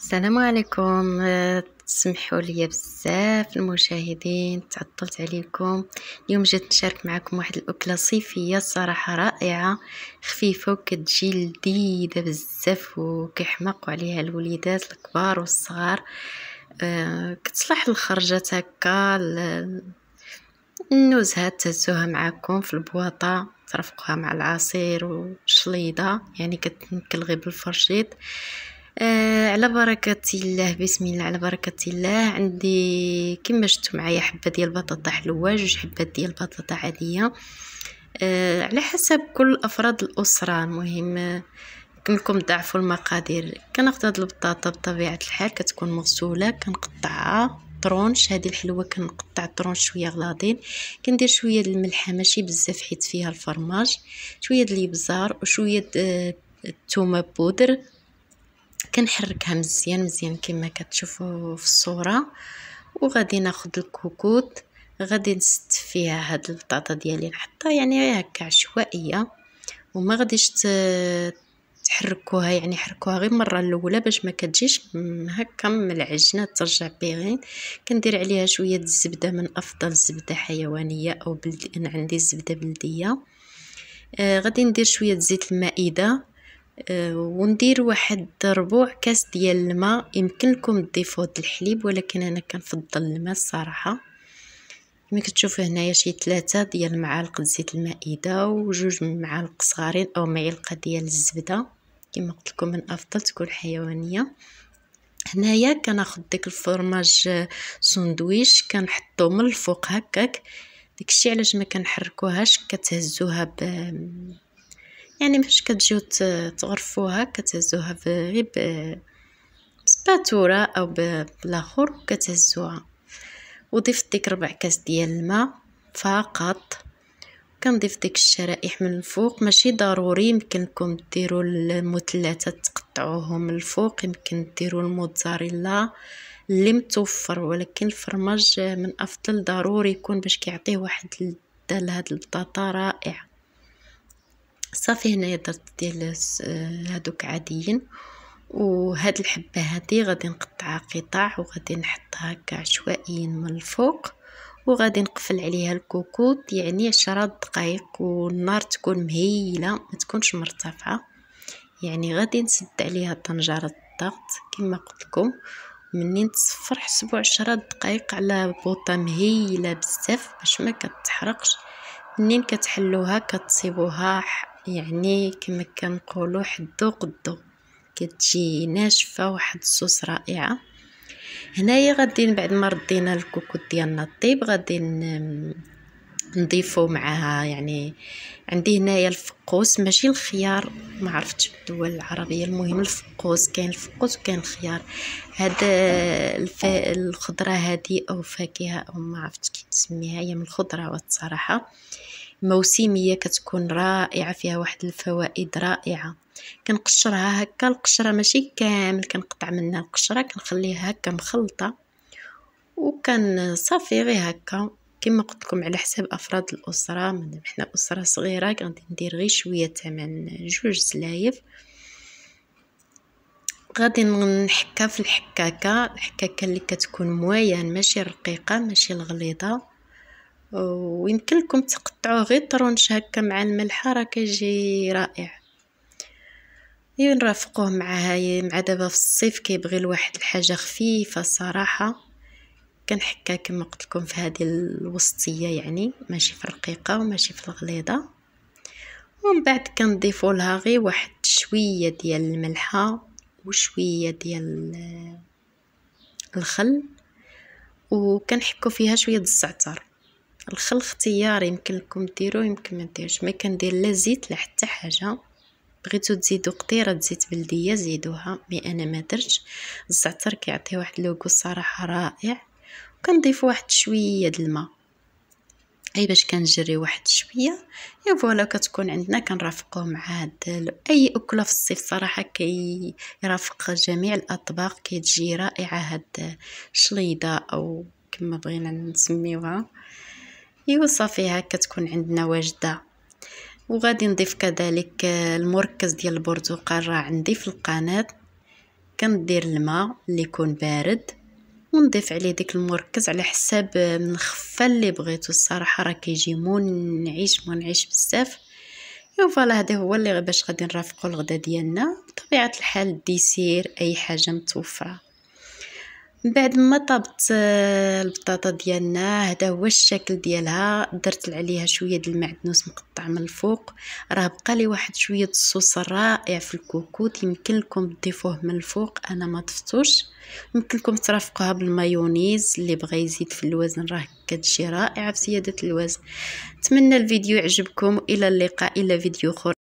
السلام عليكم تسمحوا لي بزاف المشاهدين تعطلت عليكم اليوم جيت نشارك معكم واحد الاكله صيفيه الصراحه رائعه خفيفه وكتجي لذيذه بزاف وكيحمقوا عليها الوليدات الكبار والصغار آه، كتصلح الخرجات هكا النزهه تهزوها معكم في البواطه ترفقوها مع العصير والشليضه يعني كتنكل غير بالفرشيط آه على بركة الله بسم الله على بركة الله عندي كما شفتوا معايا حبة ديال بطاطا حلوة جوج حبات ديال بطاطا عادية آه على حسب كل أفراد الأسرة المهم كنكم كلكم ضعفوا المقادير كناخد هاد البطاطا بطبيعة الحال كتكون مغسولة كنقطعها طرونش هادي الحلوه كنقطع طرونش شويه غلاضين كندير شويه الملحه ماشي بزاف حيت فيها الفرماج شويه د الابزار وشويه التومة بودر كنحركها مزيان مزيان كما كتشوفوا في الصوره وغادي ناخذ الكوكوت غادي نست فيها هاد البطاطا ديالي نحطها يعني هكا عشوائيه وما غاديش تحركوها يعني حركوها غير مره الاولى باش ما كتجيش هكا ملعجنه ترجع بيغين كندير عليها شويه الزبده من افضل زبده حيوانيه او بلدي انا عندي الزبده بلديه آه غادي ندير شويه زيت المائده وندير واحد ربع كاس ديال الماء يمكنكم تضيفوا الحليب ولكن انا كنفضل الماء الصراحه كما كتشوفوا هنايا شي ثلاثة ديال معالق زيت المائده وجوج معالق صغارين او معلقه ديال الزبده كما قلت لكم من افضل تكون حيوانيه هنايا كناخذ ديك الفرماج سندويش كنحطو من الفوق هكاك داكشي علاش ما كنحركوهاش كتهزوها ب يعني باش كتجيو تغرفوها كتهزوها غير بسباتوره او بلاخر كتهزوها وضيفت ديك ربع كاس ديال الماء فقط كنضيف ديك الشرائح من الفوق ماشي ضروري يمكنكم ديروا المثلثات تقطعوهم من الفوق يمكن ديروا الموتزاريلا اللي متوفر ولكن الفرماج من افضل ضروري يكون باش كيعطيه واحد لهاد البطاطا رائعه صافي هنايا درت ديال هادوك عاديين وهاد الحبه هادي غادي نقطعها قطع وغادي نحطها هكا عشوائيا من الفوق وغادي نقفل عليها الكوكوط يعني عشرة دقائق والنار تكون مهيله ما تكونش مرتفعه يعني غادي نسد عليها طنجره الضغط كما قلت لكم منين تصفر حسبوا عشرة دقائق على بوطه مهيله بزاف باش ما كتحرقش منين كتحلوها كتصيبوها يعني كما كنقولوا حدو قدو كتجي ناشفه واحد الصوص رائعه هنايا غادي بعد ما ردينا الكوكوت ديالنا طيب غادي نضيفو معاها يعني عندي هنايا الفقوس ماشي الخيار ما عرفتش بالدول العربيه المهم الفقوس كاين الفقوس وكاين الخيار هاد الف... الخضره هادي او فاكهه او ما عرفتش كي تسميها هي من الخضره الصراحه موسميه كتكون رائعه فيها واحد الفوائد رائعه كنقشرها هكا القشره ماشي كامل كنقطع منها القشره كنخليها هكا مخلطه وكان صافي غير هكا كما قلت لكم على حساب افراد الاسره من حنا اسره صغيره غادي ندير غير شويه تمن جوج سلايف غادي نحكها في الحكاكه الحكاكه اللي كتكون مويان ماشي رقيقه ماشي الغليظه ويمكن لكم تقطعوه غير طرونش هكا مع الملحه راه كيجي رائع ينرافقوه نرافقوه مع هاي مع دابا في الصيف كيبغي الواحد الحاجه خفيفه صراحه كنحكها كما قلت لكم في هذه الوسطيه يعني ماشي في الرقيقه وماشي في الغليظه ومن بعد كنضيفوا لها غير واحد شويه ديال الملحه وشويه ديال الخل وكنحكوا فيها شويه الزعتر الخل اختياري يمكن لكم ديروه يمكن ما ديروش ما كندير لا زيت لا حتى حاجه بغيتو تزيدو قطيره زيت بلديه زيدوها مي انا ما درتش الزعتر كيعطي واحد لوكو صراحه رائع وكنضيف واحد شويه د الماء اي باش كنجري واحد شويه يا فوالا كتكون عندنا كنرافقوه مع هاد اي اكله في الصيف صراحه كيرافق جميع الاطباق كتجي رائعه هاد الشليضه او كما بغينا نسميوها ايوا صافي هكا تكون عندنا واجده وغادي نضيف كذلك آه، المركز ديال البرتقال راه عندي في القناه كندير الماء اللي يكون بارد ونضيف عليه ديك المركز على حساب آه، الخفه اللي بغيتو الصراحه راه كيجي منعش منعش بزاف فوالا هذا هو اللي باش غادي نرافقوا الغدا ديالنا بطبيعه الحال الديسير اي حاجه متوفره من بعد ما طابت آه، البطاطا ديالنا هذا هو الشكل ديالها درت عليها شويه ديال المعدنوس مقطع من الفوق راه بقى لي واحد شويه الصوص رائع في الكوكوت يمكن لكم تضيفوه من الفوق انا ما طفتوش يمكن لكم ترافقوها بالمايونيز اللي بغى يزيد في الوزن راه كتجي رائعه في زياده الوزن نتمنى الفيديو يعجبكم الى اللقاء الى فيديو اخر